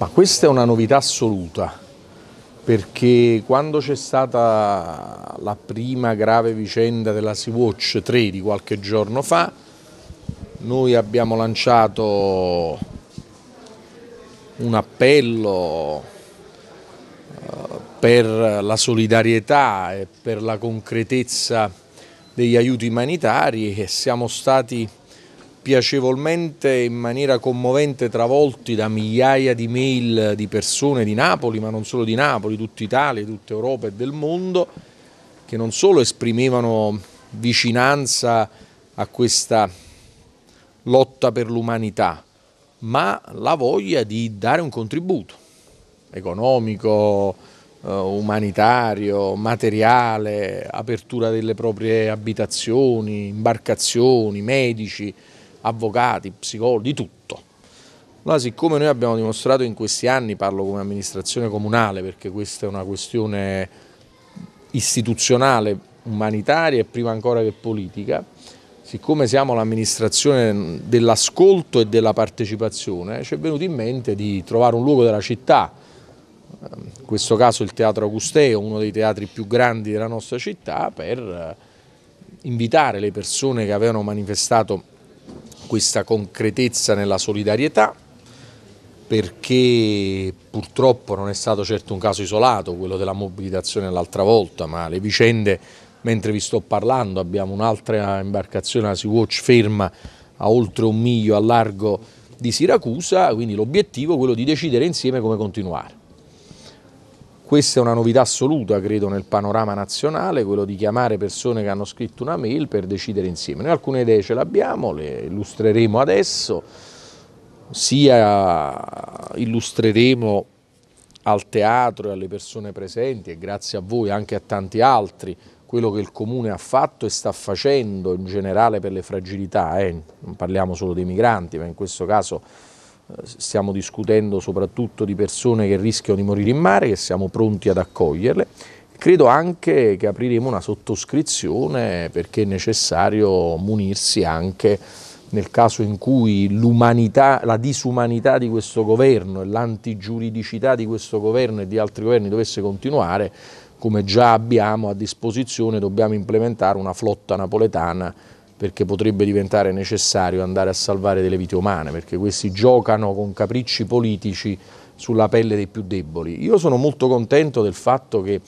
Ma questa è una novità assoluta, perché quando c'è stata la prima grave vicenda della Sea-Watch 3 di qualche giorno fa, noi abbiamo lanciato un appello eh, per la solidarietà e per la concretezza degli aiuti umanitari e siamo stati piacevolmente in maniera commovente travolti da migliaia di mail di persone di Napoli, ma non solo di Napoli, tutta Italia, tutta Europa e del mondo, che non solo esprimevano vicinanza a questa lotta per l'umanità, ma la voglia di dare un contributo economico, eh, umanitario, materiale, apertura delle proprie abitazioni, imbarcazioni, medici, avvocati, psicologi, tutto. Allora, siccome noi abbiamo dimostrato in questi anni, parlo come amministrazione comunale perché questa è una questione istituzionale, umanitaria e prima ancora che politica, siccome siamo l'amministrazione dell'ascolto e della partecipazione, ci è venuto in mente di trovare un luogo della città, in questo caso il Teatro Augusteo, uno dei teatri più grandi della nostra città, per invitare le persone che avevano manifestato questa concretezza nella solidarietà perché purtroppo non è stato certo un caso isolato quello della mobilitazione l'altra volta, ma le vicende, mentre vi sto parlando, abbiamo un'altra imbarcazione, la Sea Watch, ferma a oltre un miglio a largo di Siracusa, quindi l'obiettivo è quello di decidere insieme come continuare. Questa è una novità assoluta, credo, nel panorama nazionale, quello di chiamare persone che hanno scritto una mail per decidere insieme. Noi alcune idee ce le abbiamo, le illustreremo adesso, sia illustreremo al teatro e alle persone presenti e grazie a voi anche a tanti altri quello che il Comune ha fatto e sta facendo in generale per le fragilità, eh? non parliamo solo dei migranti, ma in questo caso stiamo discutendo soprattutto di persone che rischiano di morire in mare, che siamo pronti ad accoglierle. Credo anche che apriremo una sottoscrizione perché è necessario munirsi anche nel caso in cui la disumanità di questo governo e l'antigiuridicità di questo governo e di altri governi dovesse continuare, come già abbiamo a disposizione, dobbiamo implementare una flotta napoletana perché potrebbe diventare necessario andare a salvare delle vite umane, perché questi giocano con capricci politici sulla pelle dei più deboli. Io sono molto contento del fatto che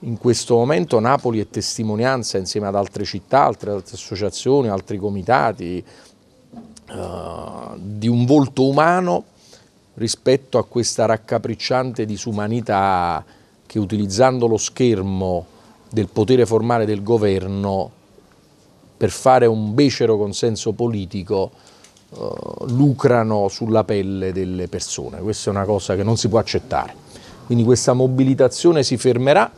in questo momento Napoli è testimonianza insieme ad altre città, altre, altre associazioni, altri comitati, eh, di un volto umano rispetto a questa raccapricciante disumanità che utilizzando lo schermo del potere formale del governo per fare un becero consenso politico uh, lucrano sulla pelle delle persone. Questa è una cosa che non si può accettare. Quindi questa mobilitazione si fermerà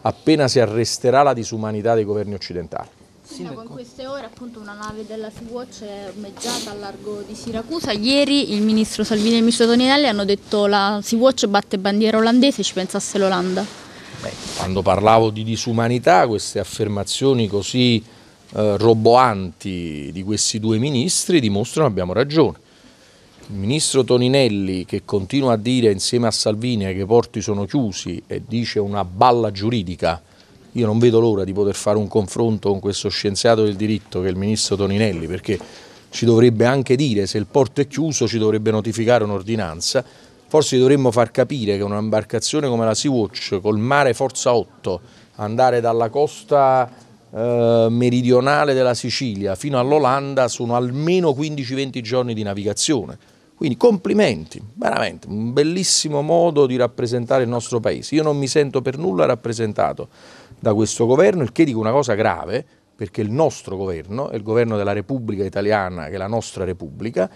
appena si arresterà la disumanità dei governi occidentali. Fino a queste ore appunto una nave della Sea-Watch è ormeggiata al largo di Siracusa. Ieri il ministro Salvini e il ministro Toninelli hanno detto che la Sea-Watch batte bandiera olandese, ci pensasse l'Olanda. quando parlavo di disumanità, queste affermazioni così eh, roboanti di questi due ministri dimostrano che abbiamo ragione. Il ministro Toninelli che continua a dire insieme a Salvini che i porti sono chiusi e dice una balla giuridica, io non vedo l'ora di poter fare un confronto con questo scienziato del diritto che è il ministro Toninelli perché ci dovrebbe anche dire se il porto è chiuso ci dovrebbe notificare un'ordinanza, forse dovremmo far capire che un'imbarcazione come la Sea-Watch col mare forza 8 andare dalla costa eh, meridionale della Sicilia fino all'Olanda sono almeno 15-20 giorni di navigazione. Quindi complimenti, veramente un bellissimo modo di rappresentare il nostro paese. Io non mi sento per nulla rappresentato da questo governo, il che dico una cosa grave, perché il nostro governo è il governo della Repubblica Italiana, che è la nostra Repubblica,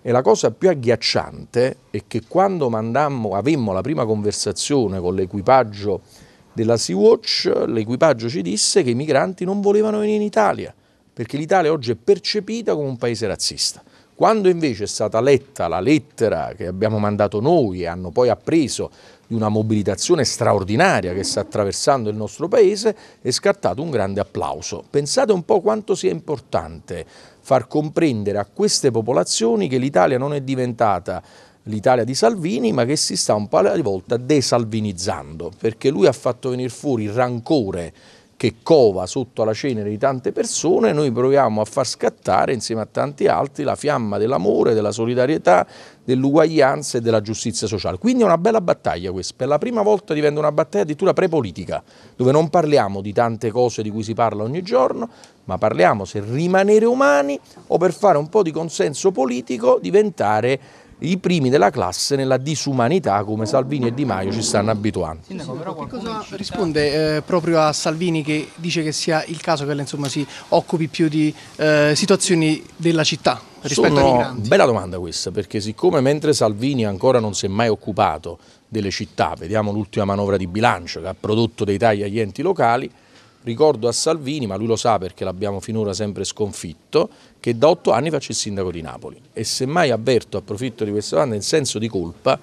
e la cosa più agghiacciante è che quando mandammo, avemmo la prima conversazione con l'equipaggio della Sea-Watch, l'equipaggio ci disse che i migranti non volevano venire in Italia, perché l'Italia oggi è percepita come un paese razzista. Quando invece è stata letta la lettera che abbiamo mandato noi e hanno poi appreso di una mobilitazione straordinaria che sta attraversando il nostro paese, è scattato un grande applauso. Pensate un po' quanto sia importante far comprendere a queste popolazioni che l'Italia non è diventata l'Italia di Salvini, ma che si sta un paio di volte desalvinizzando, perché lui ha fatto venire fuori il rancore che cova sotto la cenere di tante persone, noi proviamo a far scattare insieme a tanti altri la fiamma dell'amore, della solidarietà, dell'uguaglianza e della giustizia sociale. Quindi è una bella battaglia questa, per la prima volta diventa una battaglia addirittura prepolitica, dove non parliamo di tante cose di cui si parla ogni giorno, ma parliamo se rimanere umani o per fare un po' di consenso politico diventare i primi della classe nella disumanità come Salvini e Di Maio ci stanno abituando. che cosa risponde eh, proprio a Salvini che dice che sia il caso che lei insomma, si occupi più di eh, situazioni della città rispetto Sono, ai migranti? Bella domanda questa perché siccome mentre Salvini ancora non si è mai occupato delle città, vediamo l'ultima manovra di bilancio che ha prodotto dei tagli agli enti locali, ricordo a Salvini, ma lui lo sa perché l'abbiamo finora sempre sconfitto, che da otto anni faccio il sindaco di Napoli e semmai avverto, approfitto di questa domanda, in senso di colpa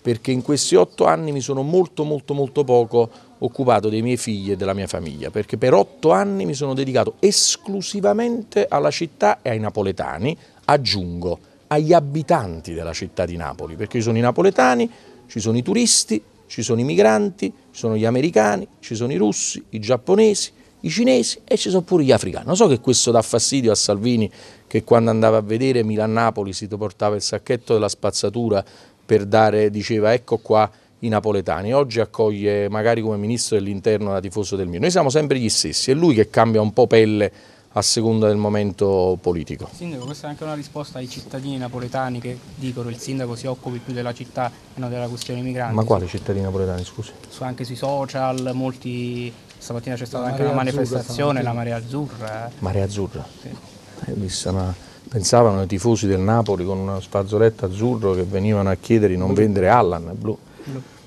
perché in questi otto anni mi sono molto molto molto poco occupato dei miei figli e della mia famiglia, perché per otto anni mi sono dedicato esclusivamente alla città e ai napoletani, aggiungo agli abitanti della città di Napoli, perché ci sono i napoletani, ci sono i turisti ci sono i migranti, ci sono gli americani, ci sono i russi, i giapponesi, i cinesi e ci sono pure gli africani. Non so che questo dà fastidio a Salvini che quando andava a vedere Milan-Napoli si portava il sacchetto della spazzatura per dare, diceva ecco qua i napoletani, oggi accoglie magari come ministro dell'interno da tifoso del mio. Noi siamo sempre gli stessi, è lui che cambia un po' pelle a seconda del momento politico. Sindaco, questa è anche una risposta ai cittadini napoletani che dicono il sindaco si occupi più della città e non della questione migranti. Ma quali cittadini napoletani, scusi? anche sui social, molti... stamattina c'è stata la anche una manifestazione, la Marea Azzurra. Eh. Marea Azzurra? Sì. Hai eh, visto pensavano i tifosi del Napoli con uno spazzoletto azzurro che venivano a chiedere di non vendere Allan eh, blu.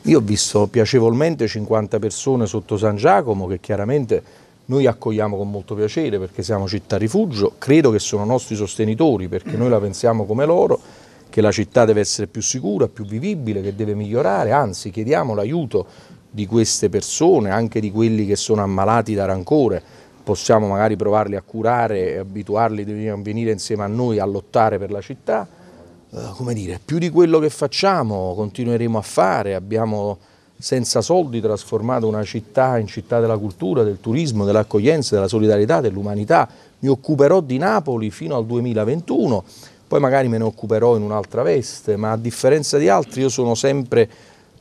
Io ho visto piacevolmente 50 persone sotto San Giacomo che chiaramente noi accogliamo con molto piacere perché siamo città rifugio, credo che sono nostri sostenitori perché noi la pensiamo come loro, che la città deve essere più sicura, più vivibile, che deve migliorare, anzi chiediamo l'aiuto di queste persone, anche di quelli che sono ammalati da rancore, possiamo magari provarli a curare e abituarli a venire insieme a noi a lottare per la città. Uh, come dire, più di quello che facciamo continueremo a fare, abbiamo senza soldi trasformato una città in città della cultura, del turismo, dell'accoglienza, della solidarietà, dell'umanità. Mi occuperò di Napoli fino al 2021, poi magari me ne occuperò in un'altra veste, ma a differenza di altri io sono sempre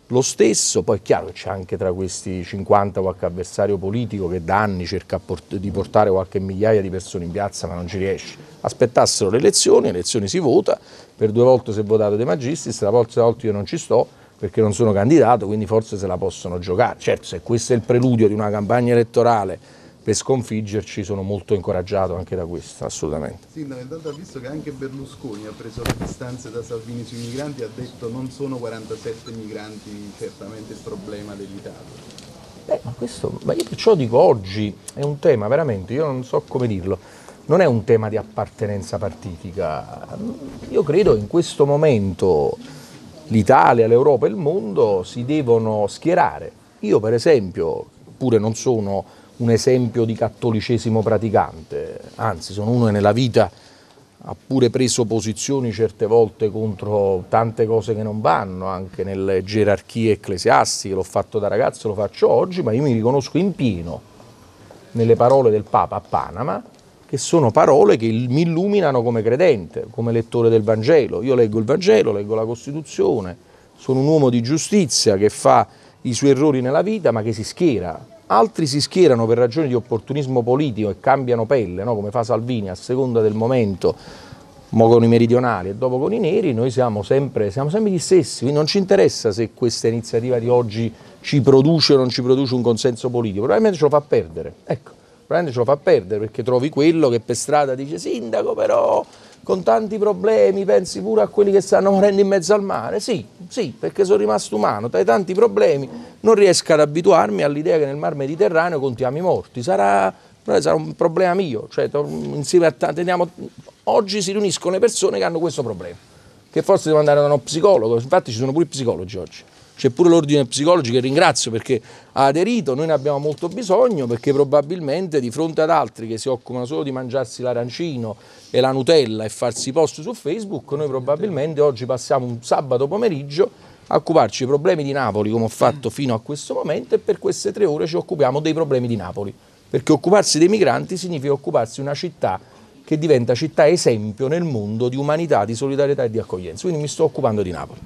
lo stesso, poi è chiaro che c'è anche tra questi 50 qualche avversario politico che da anni cerca di portare qualche migliaia di persone in piazza ma non ci riesce. Aspettassero le elezioni, le elezioni si vota, per due volte si è votato De Magistris, la prossima volta io non ci sto, perché non sono candidato, quindi forse se la possono giocare. Certo, se questo è il preludio di una campagna elettorale per sconfiggerci sono molto incoraggiato anche da questo, assolutamente. Sindaco, intanto ha visto che anche Berlusconi ha preso le distanze da Salvini sui migranti, ha detto non sono 47 migranti certamente il problema dell'Italia. Beh, ma questo, ma io perciò dico oggi, è un tema veramente, io non so come dirlo, non è un tema di appartenenza partitica. Io credo in questo momento l'Italia, l'Europa e il mondo si devono schierare. Io per esempio, pure non sono un esempio di cattolicesimo praticante, anzi sono uno che nella vita ha pure preso posizioni certe volte contro tante cose che non vanno, anche nelle gerarchie ecclesiastiche, l'ho fatto da ragazzo, lo faccio oggi, ma io mi riconosco in pieno nelle parole del Papa a Panama, che sono parole che mi illuminano come credente, come lettore del Vangelo. Io leggo il Vangelo, leggo la Costituzione, sono un uomo di giustizia che fa i suoi errori nella vita ma che si schiera. Altri si schierano per ragioni di opportunismo politico e cambiano pelle, no? come fa Salvini, a seconda del momento, mo con i meridionali e dopo con i neri, noi siamo sempre, siamo sempre gli stessi, quindi non ci interessa se questa iniziativa di oggi ci produce o non ci produce un consenso politico, probabilmente ce lo fa perdere. Ecco probabilmente ce lo fa perdere perché trovi quello che per strada dice sindaco però con tanti problemi pensi pure a quelli che stanno morendo in mezzo al mare. Sì, sì, perché sono rimasto umano, tra i tanti problemi non riesco ad abituarmi all'idea che nel Mar Mediterraneo contiamo i morti. Sarà, sarà un problema mio, cioè, a, teniamo, oggi si riuniscono le persone che hanno questo problema, che forse devono andare da uno psicologo, infatti ci sono pure i psicologi oggi c'è pure l'ordine psicologico che ringrazio perché ha aderito, noi ne abbiamo molto bisogno perché probabilmente di fronte ad altri che si occupano solo di mangiarsi l'arancino e la Nutella e farsi post su Facebook, noi probabilmente oggi passiamo un sabato pomeriggio a occuparci dei problemi di Napoli come ho fatto fino a questo momento e per queste tre ore ci occupiamo dei problemi di Napoli perché occuparsi dei migranti significa occuparsi di una città che diventa città esempio nel mondo di umanità, di solidarietà e di accoglienza. Quindi mi sto occupando di Napoli.